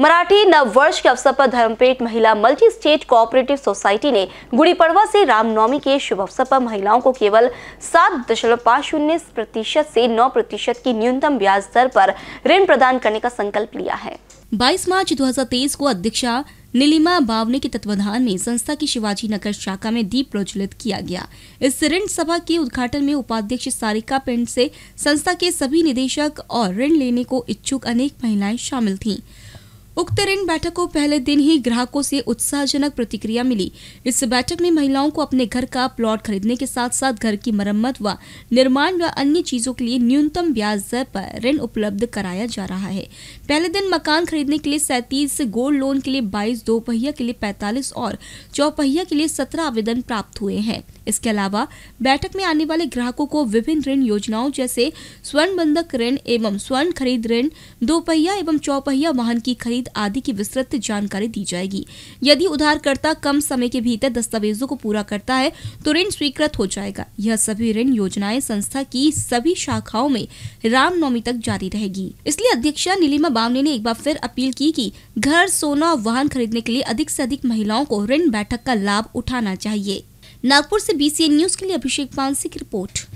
मराठी नववर्ष के अवसर पर धर्मपेट महिला मल्टी स्टेट कोऑपरेटिव सोसाइटी ने गुड़ी पड़वा से रामनवमी के शुभ अवसर पर महिलाओं को केवल सात दशमलव पाँच शून्य प्रतिशत से नौ प्रतिशत की न्यूनतम ब्याज दर पर ऋण प्रदान करने का संकल्प लिया है 22 मार्च 2023 को अध्यक्षा नीलिमा बावने के तत्वाधान में संस्था की शिवाजी नगर शाखा में दीप प्रज्वलित किया गया इस ऋण सभा के उद्घाटन में उपाध्यक्ष सारिका पिंड से संस्था के सभी निदेशक और ऋण लेने को इच्छुक अनेक महिलाएं शामिल थीं। उक्त ऋण बैठक को पहले दिन ही ग्राहकों से उत्साहजनक प्रतिक्रिया मिली इस बैठक में महिलाओं को अपने घर का प्लॉट खरीदने के साथ साथ घर की मरम्मत व निर्माण व अन्य चीजों के लिए न्यूनतम ब्याज दर पर ऋण उपलब्ध कराया जा रहा है पहले दिन मकान खरीदने के लिए सैतीस गोल्ड लोन के लिए बाईस दोपहिया के लिए पैंतालीस और चौपहिया के लिए सत्रह आवेदन प्राप्त हुए हैं इसके अलावा बैठक में आने वाले ग्राहकों को विभिन्न ऋण योजनाओं जैसे स्वर्ण बंधक ऋण एवं स्वर्ण खरीद ऋण दोपहिया एवं चौपहिया वाहन की खरीद आदि की विस्तृत जानकारी दी जाएगी यदि उधारकर्ता कम समय के भीतर दस्तावेजों को पूरा करता है तो ऋण स्वीकृत हो जाएगा यह सभी ऋण योजनाएं संस्था की सभी शाखाओं में रामनवमी तक जारी रहेगी इसलिए अध्यक्षा नीलिमा बावने ने एक बार फिर अपील की कि घर सोना वाहन खरीदने के लिए अधिक से अधिक महिलाओं को ऋण बैठक का लाभ उठाना चाहिए नागपुर से बीसीएन न्यूज के लिए अभिषेक पांसी की रिपोर्ट